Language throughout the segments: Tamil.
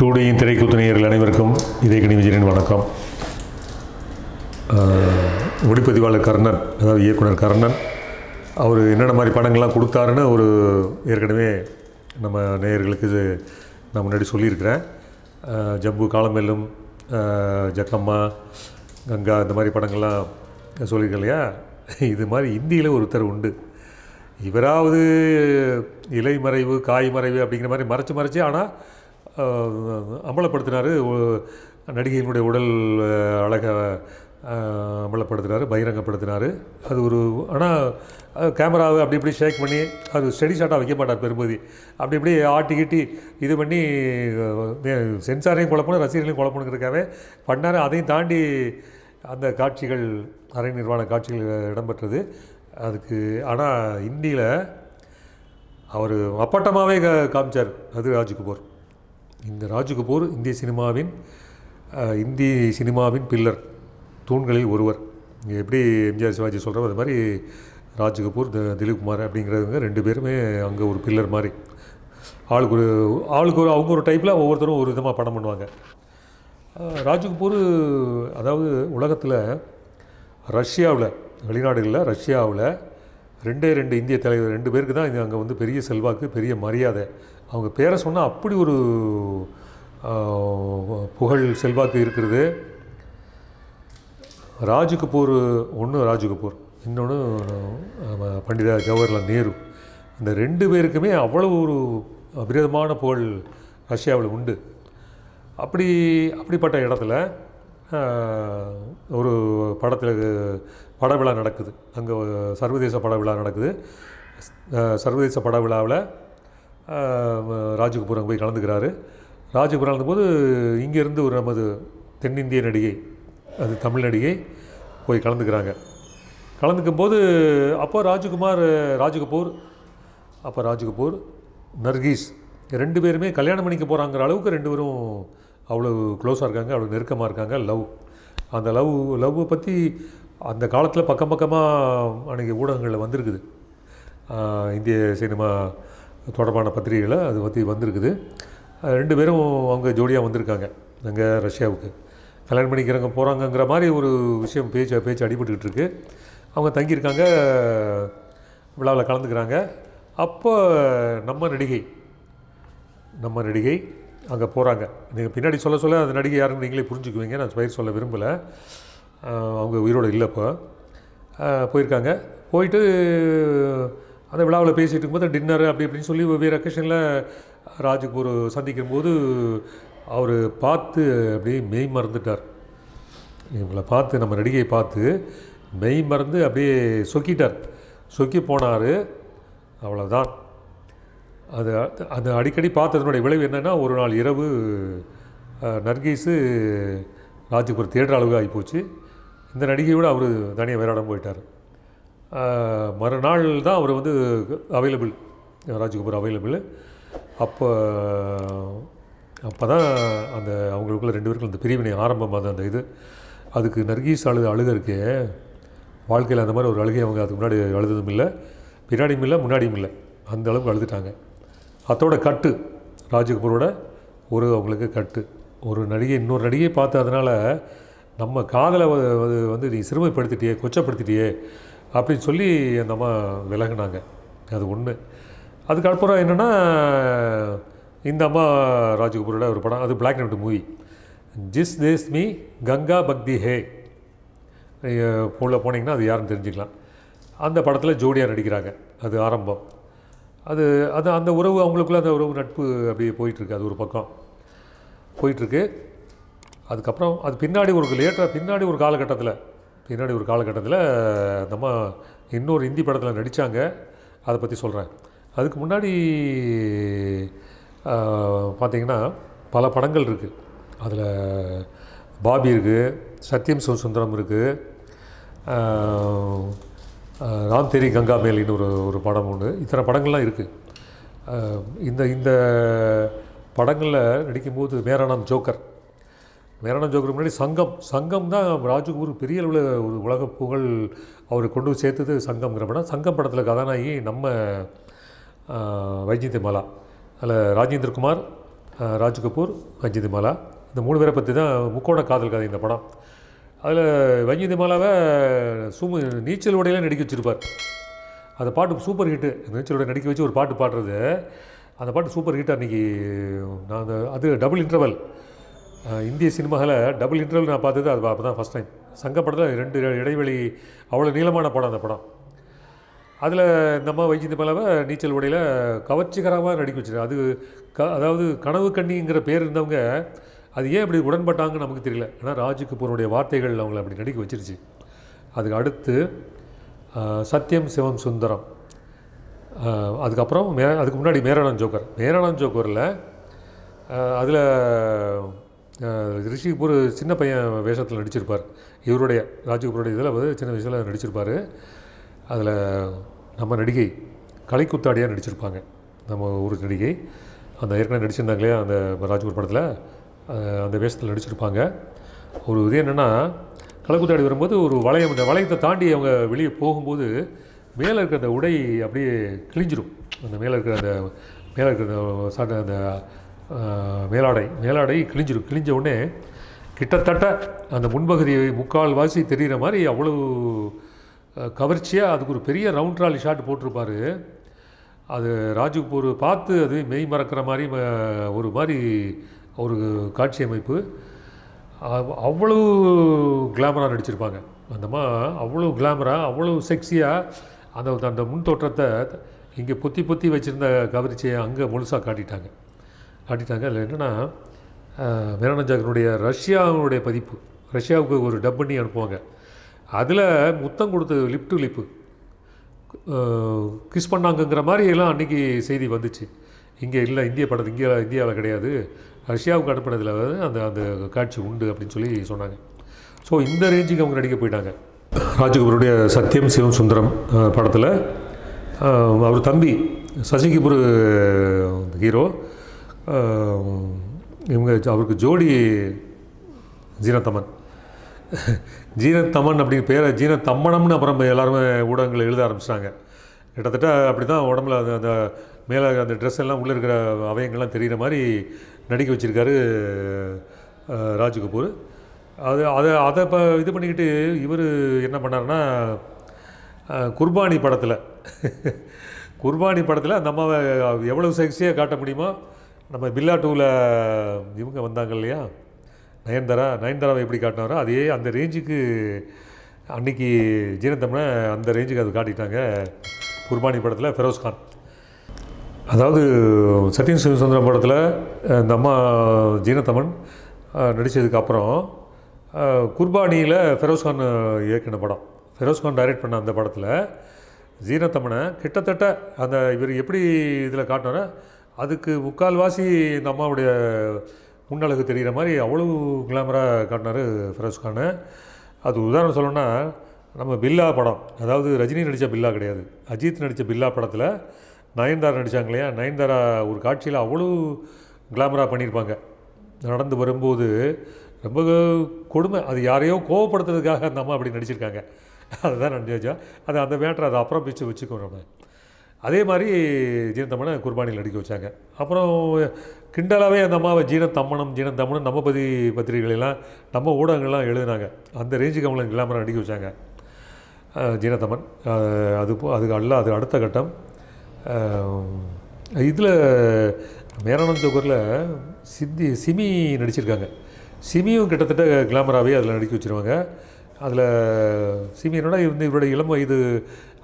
டூடேயின் திரைக்கூத்து நேயர்கள் அனைவருக்கும் இதே கணி விஜயன் வணக்கம் ஒளிப்பதிவாளர் கர்ணன் அதாவது இயக்குனர் கர்ணன் அவர் என்னென்ன மாதிரி படங்கள்லாம் கொடுத்தாருன்னு ஒரு ஏற்கனவே நம்ம நேயர்களுக்கு இது நான் முன்னாடி சொல்லியிருக்கிறேன் ஜம்பு காலமெல்லும் ஜக்கம்மா கங்கா இந்த மாதிரி படங்கள்லாம் சொல்லியிருக்கேன் இல்லையா இது மாதிரி இந்தியில் ஒருத்தர் உண்டு இவராவது இலை மறைவு காய் மறைவு அப்படிங்கிற மாதிரி மறைச்சு மறைச்சு ஆனால் அம்பலப்படுத்தினார் நடிகையினுடைய உடல் அழகை அம்பலப்படுத்தினார் பகிரங்கப்படுத்தினார் அது ஒரு ஆனால் கேமராவை அப்படி இப்படி ஷேக் பண்ணி அது ஸ்டடி ஷாட்டாக வைக்க மாட்டார் பெரும்பதி அப்படி இப்படி ஆட்டி கீட்டி இது பண்ணி சென்சாரையும் குழப்பணும் ரசிகர்களையும் குழப்பணுங்கிறதுக்காகவே பண்ணார் அதையும் தாண்டி அந்த காட்சிகள் அரை நிர்வாண காட்சிகள் இடம்பெற்றது அதுக்கு ஆனால் இந்தியில் அவர் அப்பட்டமாகவே காமிச்சார் அது ராஜ்குமார் இந்த ராஜ் கபூர் இந்திய சினிமாவின் இந்தி சினிமாவின் பில்லர் தூண்களில் ஒருவர் எப்படி எம்ஜிஆர் சிவாஜி சொல்கிறோம் அது மாதிரி ராஜ் கபூர் திலீப் குமார் அப்படிங்கிறவங்க ரெண்டு பேருமே அங்கே ஒரு பில்லர் மாதிரி ஆளுக்கு ஒரு ஆளுக்கு ஒரு அவங்க ஒரு டைப்பில் ஒவ்வொருத்தரும் ஒரு விதமாக படம் பண்ணுவாங்க ராஜ் கபூர் அதாவது உலகத்தில் ரஷ்யாவில் வெளிநாடுகளில் ரஷ்யாவில் ரெண்டே ரெண்டு இந்திய தலைவர் ரெண்டு பேருக்கு தான் இது அங்கே வந்து பெரிய செல்வாக்கு பெரிய மரியாதை அவங்க பேரை சொன்னால் அப்படி ஒரு புகழ் செல்வாக்கு இருக்கிறது ராஜு கபூர் ஒன்று ராஜு கபூர் இன்னொன்று பண்டிதா ஜவஹர்லால் நேரு இந்த ரெண்டு பேருக்குமே அவ்வளோ ஒரு அபிரதமான புகழ் ரஷ்யாவில் உண்டு அப்படி அப்படிப்பட்ட இடத்துல ஒரு படத்தில் பட விழா நடக்குது அங்கே சர்வதேச பட விழா நடக்குது சர்வதேச பட விழாவில் ராஜகபூர் அங்கே போய் கலந்துக்கிறாரு ராஜகபூர் கலந்தபோது இங்கேருந்து ஒரு நமது தென்னிந்திய நடிகை அது தமிழ் நடிகை போய் கலந்துக்கிறாங்க கலந்துக்கும் போது அப்போ ராஜகுமார் ராஜகபூர் அப்போ ராஜகபூர் நர்கீஸ் ரெண்டு பேருமே கல்யாணம் பண்ணிக்க போகிறாங்கிற அளவுக்கு ரெண்டு பேரும் அவ்வளோ க்ளோஸாக இருக்காங்க அவ்வளோ நெருக்கமாக இருக்காங்க லவ் அந்த லவ் லவ்வை பற்றி அந்த காலத்தில் பக்கம் பக்கமாக அன்றைக்கி ஊடகங்களில் வந்திருக்குது இந்திய சினிமா தொடர்பான பத்திரிகையில் அது பற்றி வந்திருக்குது ரெண்டு பேரும் அவங்க ஜோடியாக வந்திருக்காங்க அங்கே ரஷ்யாவுக்கு கல்யாணம் பண்ணிக்கிறவங்க போகிறாங்கங்கிற மாதிரி ஒரு விஷயம் பேச்சு பேச்சு அடிபட்டுக்கிட்டு இருக்குது அவங்க தங்கியிருக்காங்க விழாவில் கலந்துக்கிறாங்க அப்போ நம்ம நடிகை நம்ம நடிகை அங்கே போகிறாங்க நீங்கள் பின்னாடி சொல்ல சொல்ல அந்த நடிகை யாருன்னு நீங்களே புரிஞ்சுக்குவீங்க நான் பயிர் சொல்ல விரும்பலை அவங்க உயிரோடு இல்லை போயிருக்காங்க போயிட்டு அந்த விழாவில் பேசிகிட்டு இருக்கும்போது டின்னர் அப்படி அப்படின்னு சொல்லி வெவ்வேறு அக்கேஷனில் ராஜுக்கு ஒரு சந்திக்கும் போது அவர் பார்த்து அப்படியே மெய் மறந்துட்டார் இவங்களை பார்த்து நம்ம நடிகையை பார்த்து மெய் மறந்து அப்படியே சொக்கிட்டார் சொக்கி போனார் அவ்வளோதான் அது அந்த அடிக்கடி பார்த்ததுனுடைய விளைவு என்னென்னா ஒரு நாள் இரவு நர்கீஸு ராஜுக்கு ஒரு தேடுற அளவு ஆகிப்போச்சு இந்த நடிகையோடு அவர் தனியாக விளையாடம் போயிட்டார் மறுநாள் தான் அவர் வந்து அவைலபிள் ராஜ்குமார் அவைலபிள் அப்போ அப்போ தான் அந்த அவங்களுக்குள்ள ரெண்டு பேருக்கும் அந்த பிரிவினை ஆரம்பமாக அந்த இது அதுக்கு நர்கீஸ் அழுத அழுக இருக்கே வாழ்க்கையில் அந்த மாதிரி ஒரு அழுகை அவங்க அதுக்கு முன்னாடி அழுததும் இல்லை பின்னாடியும் இல்லை முன்னாடியும் இல்லை அந்த அளவுக்கு அழுதுட்டாங்க அதோட கட்டு ராஜ்குமாரோட ஒரு அவங்களுக்கு கட்டு ஒரு நடிகை இன்னொரு நடிகையை பார்த்ததுனால நம்ம காதலை வந்து நீ சிறுமைப்படுத்திட்டியே கொச்சப்படுத்திட்டியே அப்படின்னு சொல்லி அந்த அம்மா விலகினாங்க அது ஒன்று அதுக்கு அப்புறம் என்னென்னா இந்த அம்மா ராஜகுபுரோட ஒரு படம் அது black and white movie Jis Desh Mein Ganga Behti Hai உள்ளே போனீங்கன்னா அது யாருன்னு தெரிஞ்சுக்கலாம் அந்த படத்தில் ஜோடியாக நடிக்கிறாங்க அது ஆரம்பம் அது அது அந்த உறவு அவங்களுக்குள்ள அந்த உறவு நட்பு அப்படியே போயிட்டுருக்கு அது ஒரு பக்கம் போயிட்டுருக்கு அதுக்கப்புறம் அது பின்னாடி ஒரு லேட்டாக பின்னாடி ஒரு காலகட்டத்தில் பின்னாடி ஒரு காலகட்டத்தில் நம்ம இன்னொரு ஹிந்தி படத்தில் நடித்தாங்க அதை பற்றி சொல்கிறேன் அதுக்கு முன்னாடி பார்த்திங்கன்னா பல படங்கள் இருக்குது அதில் பாபி இருக்குது சத்யம் சுந்தரம் இருக்குது ராம் தேரி கங்கா மேலின்னு ஒரு ஒரு படம் ஒன்று இத்தனை படங்கள்லாம் இருக்குது இந்த இந்த படங்களில் நடிக்கும்போது மேரானாம் ஜோக்கர் மேரான ஜோக்கு முன்னாடி சங்கம் சங்கம் தான் ராஜகுரு பெரிய அளவில் ஒரு உலக புகழ் அவர் கொண்டு சேர்த்தது சங்கம்ங்கிற படம் சங்கம் படத்தில் கதாநாயகி நம்ம வைஜயந்தி மாலா அதில் ராஜேந்திர குமார் ராஜ் கபூர் மாலா இந்த மூணு பேரை பற்றி தான் முக்கோண காதல் கதை இந்த படம் அதில் வைஜயந்தி மாலாவை சுமு நீச்சல் உடையில நடிக்க வச்சுருப்பார் அந்த பாட்டு சூப்பர் ஹிட்டு நீச்சல் உடைய நடிக்க வச்சு ஒரு பாட்டு பாடுறது அந்த பாட்டு சூப்பர் ஹிட் அன்றைக்கி நான் அது டபுள் இன்டர்வல் இந்திய சினிமாவில் டபுள் இன்டர்வல் நான் பார்த்தது அது அப்போ தான் ஃபஸ்ட் டைம் சங்க படத்தில் ரெண்டு இடைவெளி அவ்வளோ நீளமான படம் அந்த படம் அதில் நம்ம வைஜிந்த மேலாவை நீச்சல் உடையில் கவர்ச்சிகரமாக நடிக்க வச்சுரு அது க அதாவது கனவு கண்ணிங்கிற பேர் இருந்தவங்க அது ஏன் இப்படி உடன்பட்டாங்கன்னு நமக்கு தெரியல ஏன்னா ராஜ் கபூருடைய வார்த்தைகள் அவங்கள அப்படி நடிக்க வச்சிருச்சு அதுக்கு அடுத்து சத்யம் சிவம் சுந்தரம் அதுக்கப்புறம் மே அதுக்கு முன்னாடி மேரானந்த் ஜோக்கர் மேராணம் ஜோக்கரில் அதில் ரிஷி ஒரு சின்ன பையன் வேஷத்தில் நடிச்சிருப்பார் இவருடைய ராஜீவ் இதில் வந்து சின்ன வயசில் நடிச்சிருப்பார் அதில் நம்ம நடிகை கலைக்குத்தாடியாக நடிச்சிருப்பாங்க நம்ம ஊர் நடிகை அந்த ஏற்கனவே நடிச்சிருந்தாங்களே அந்த ராஜ்கூர் படத்தில் அந்த வேஷத்தில் நடிச்சிருப்பாங்க ஒரு இது என்னென்னா கலக்குத்தாடி வரும்போது ஒரு வளையம் இந்த வளையத்தை தாண்டி அவங்க வெளியே போகும்போது மேலே இருக்கிற அந்த உடை அப்படியே கிழிஞ்சிரும் அந்த மேலே இருக்கிற அந்த மேலே இருக்கிற அந்த சாட்ட அந்த மேலாடை மேலாடை கிழிஞ்சிடும் கிழிஞ்ச உடனே கிட்டத்தட்ட அந்த முன்பகுதியை முக்கால் வாசி தெரிகிற மாதிரி அவ்வளவு கவர்ச்சியாக அதுக்கு ஒரு பெரிய ரவுண்ட் ராலி ஷாட் போட்டிருப்பார் அது ராஜ்பூர் பார்த்து அது மெய் மறக்கிற மாதிரி ஒரு மாதிரி ஒரு காட்சி அமைப்பு அவ்வளவு கிளாமராக நடிச்சிருப்பாங்க அந்தம்மா அவ்வளோ கிளாமராக அவ்வளோ செக்ஸியாக அந்த அந்த முன் தோற்றத்தை இங்கே பொத்தி பொத்தி வச்சுருந்த கவர்ச்சியை அங்கே முழுசாக காட்டிட்டாங்க காட்டிட்டாங்க இல்லை என்னென்னா மேரான ஜாக்கனுடைய ரஷ்யாவுடைய பதிப்பு ரஷ்யாவுக்கு ஒரு டப் பண்ணி அனுப்புவாங்க அதில் முத்தம் கொடுத்த லிப் டு லிப்பு கிஸ் பண்ணாங்கங்கிற மாதிரி எல்லாம் அன்றைக்கி செய்தி வந்துச்சு இங்கே இல்லை இந்திய படத்து இங்கே இந்தியாவில் கிடையாது ரஷ்யாவுக்கு அனுப்பினதில் அந்த அந்த காட்சி உண்டு அப்படின்னு சொல்லி சொன்னாங்க ஸோ இந்த ரேஞ்சுக்கு அவங்க நடிக்க போயிட்டாங்க ராஜகுபருடைய சத்தியம் சிவம் சுந்தரம் படத்தில் அவர் தம்பி சசிகபுர் ஹீரோ இவங்க அவருக்கு ஜோடி ஜீனத்தமன் ஜீனத்தமன் அப்படிங்கிற பேரை ஜீனத்தம்மனம்னு அப்புறம் எல்லாருமே ஊடகங்கள் எழுத ஆரம்பிச்சிட்டாங்க கிட்டத்தட்ட அப்படி தான் உடம்புல அந்த அந்த மேலே அந்த ட்ரெஸ் எல்லாம் உள்ளே இருக்கிற அவயங்கள்லாம் தெரிகிற மாதிரி நடிக்க வச்சுருக்காரு ராஜ் கபூர் அது அதை அதை இப்போ இது பண்ணிக்கிட்டு இவர் என்ன பண்ணார்னா குர்பானி படத்தில் குர்பானி படத்தில் அந்த அம்மாவை எவ்வளோ செக்ஸியாக காட்ட முடியுமோ நம்ம பில்லா டூவில் இவங்க வந்தாங்க இல்லையா நயன்தாரா நயன்தாராவை எப்படி காட்டினாரோ அதே அந்த ரேஞ்சுக்கு அன்னைக்கு ஜீனத்தம்னா அந்த ரேஞ்சுக்கு அது காட்டிட்டாங்க குர்பானி படத்தில் ஃபெரோஸ்கான் அதாவது சத்யம் சிவசுந்தரம் படத்தில் இந்த அம்மா ஜீனத்தமன் நடித்ததுக்கு அப்புறம் குர்பானியில் ஃபெரோஸ்கான் இயக்கின படம் ஃபெரோஸ்கான் டைரக்ட் பண்ண அந்த படத்தில் ஜீனத்தமனை கிட்டத்தட்ட அந்த இவர் எப்படி இதில் காட்டினோன்னா அதுக்கு முக்கால்வாசி இந்த அம்மாவுடைய முன்னழகு தெரிகிற மாதிரி அவ்வளோ கிளாமராக காட்டினார் ஃபிரோஸ் கானை அது உதாரணம் சொல்லணும்னா நம்ம பில்லா படம் அதாவது ரஜினி நடித்த பில்லா கிடையாது அஜித் நடித்த பில்லா படத்தில் நயன்தாரா நடித்தாங்க இல்லையா நயன்தாரா ஒரு காட்சியில் அவ்வளோ கிளாமராக பண்ணியிருப்பாங்க நடந்து வரும்போது ரொம்ப கொடுமை அது யாரையோ கோவப்படுத்துறதுக்காக அந்த அம்மா அப்படி நடிச்சிருக்காங்க அதுதான் நடிச்சா அது அந்த மேட்ரு அதை அப்புறம் பிச்சு வச்சுக்கோ நம்ம அதே மாதிரி ஜீனத்தம்மனை குர்பானியில் நடிக்க வச்சாங்க அப்புறம் கிண்டலாகவே அந்த அம்மாவை ஜீன தம்மனம் நம்ம பதி பத்திரிகைகளெல்லாம் நம்ம ஊடகங்கள்லாம் எழுதினாங்க அந்த ரேஞ்சுக்கு அவங்களை கிளாமரை நடிக்க வச்சாங்க ஜீனத்தம்மன் அது அதுக்கு அல்ல அது அடுத்த கட்டம் இதில் மேரானந்த சோகரில் சித்தி சிமி நடிச்சிருக்காங்க சிமியும் கிட்டத்தட்ட கிளாமராகவே அதில் நடிக்க வச்சுருவாங்க அதில் சிமி என்னோட இவருடைய இளம் வயது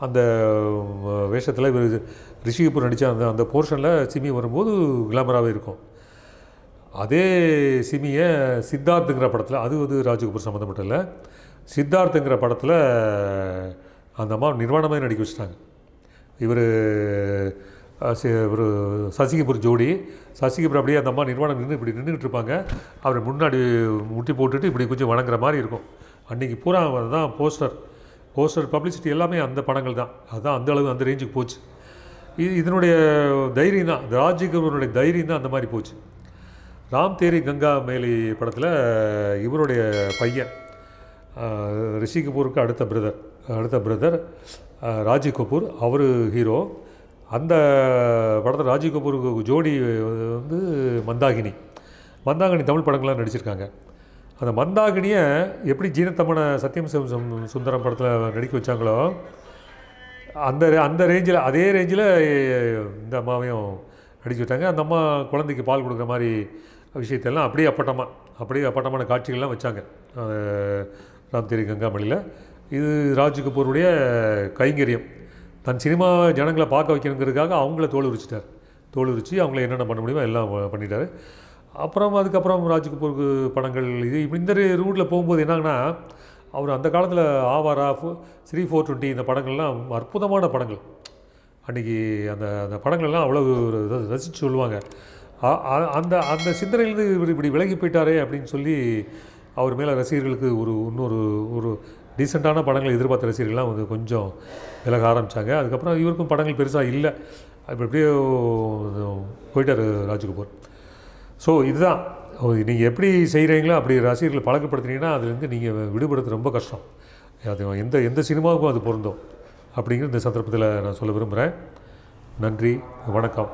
அந்த வேஷத்தில் இவர் ரிஷி கபூர் நடித்த அந்த அந்த போர்ஷனில் சிமி வரும்போது கிளாமராகவே இருக்கும் அதே சிமியை சித்தார்த்துங்கிற படத்தில் அது வந்து ராஜகபூர் சம்மந்தப்பட்ட இல்லை சித்தார்த்துங்கிற படத்தில் அந்த அம்மா நிர்வாணமாக நடிக்க வச்சுட்டாங்க இவர் ஒரு சசிகபூர் ஜோடி சசிகபூர் அப்படியே அந்த அம்மா நிர்வாணம் நின்று இப்படி நின்றுக்கிட்டு இருப்பாங்க அவர் முன்னாடி முட்டி போட்டுட்டு இப்படி கொஞ்சம் வணங்குற மாதிரி இருக்கும் அன்றைக்கி பூரா தான் போஸ்டர் போஸ்டர் பப்ளிசிட்டி எல்லாமே அந்த படங்கள் தான் அதுதான் அந்த அளவு அந்த ரேஞ்சுக்கு போச்சு இது இதனுடைய தைரியம் தான் ராஜ்கபூருடைய தைரியம் தான் அந்த மாதிரி போச்சு ராம் தேரி கங்கா மேலி படத்தில் இவருடைய பையன் ரிஷி கபூருக்கு அடுத்த பிரதர் அடுத்த பிரதர் ராஜீவ் கபூர் அவர் ஹீரோ அந்த படத்தில் ராஜீவ் கபூருக்கு ஜோடி வந்து மந்தாகினி மந்தாகினி தமிழ் படங்கள்லாம் நடிச்சிருக்காங்க அந்த மந்தாகினியை எப்படி ஜீனத்தம்மனை சத்தியம் சுந்தரம் படத்தில் நடிக்க வச்சாங்களோ அந்த அந்த ரேஞ்சில் அதே ரேஞ்சில் இந்த அம்மாவையும் நடிச்சு விட்டாங்க அந்த அம்மா குழந்தைக்கு பால் கொடுக்குற மாதிரி விஷயத்தெல்லாம் அப்படியே அப்பட்டமாக அப்படியே அப்பட்டமான காட்சிகள்லாம் வச்சாங்க ராம் தேரி கங்காமணியில் இது ராஜ் கபூருடைய கைங்கரியம் தன் சினிமா ஜனங்களை பார்க்க வைக்கணுங்கிறதுக்காக அவங்கள தோல் உரிச்சிட்டார் தோல் உரிச்சு அவங்கள என்னென்ன பண்ண முடியுமோ எல்லாம் பண்ணிட்டார் அப்புறம் அதுக்கப்புறம் ராஜ்கபூருக்கு படங்கள் இது இந்த ரூட்டில் போகும்போது என்னங்கன்னா அவர் அந்த காலத்தில் ஆவாரா த்ரீ ஃபோர் டுவெண்ட்டி இந்த படங்கள்லாம் அற்புதமான படங்கள் அன்றைக்கி அந்த அந்த படங்கள்லாம் அவ்வளோ ரசித்து சொல்லுவாங்க அந்த அந்த சிந்தனையிலேருந்து இவர் இப்படி விலகி போயிட்டாரே அப்படின்னு சொல்லி அவர் மேலே ரசிகர்களுக்கு ஒரு இன்னொரு ஒரு டீசெண்டான படங்களை எதிர்பார்த்த ரசிகர்கள்லாம் வந்து கொஞ்சம் விலக ஆரம்பித்தாங்க அதுக்கப்புறம் இவருக்கும் படங்கள் பெருசாக இல்லை அப்படி அப்படியே போயிட்டார் ராஜ்கபூர் ஸோ இதுதான் நீங்கள் எப்படி செய்கிறீங்களோ அப்படி ரசிகர்களை பழக்கப்படுத்துனீங்கன்னா அதுலேருந்து நீங்கள் விடுபடுறது ரொம்ப கஷ்டம் அது எந்த எந்த சினிமாவுக்கும் அது பொருந்தும் அப்படிங்கிற இந்த சந்தர்ப்பத்தில் நான் சொல்ல விரும்புகிறேன் நன்றி வணக்கம்